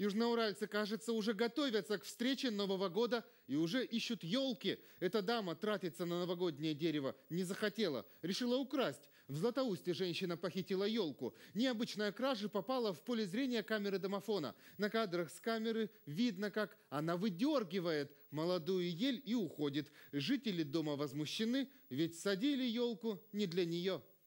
Южноуральцы, кажется, уже готовятся к встрече Нового года и уже ищут елки. Эта дама тратится на новогоднее дерево не захотела. Решила украсть. В Златоусте женщина похитила елку. Необычная кража попала в поле зрения камеры домофона. На кадрах с камеры видно, как она выдергивает молодую ель и уходит. Жители дома возмущены, ведь садили елку не для нее.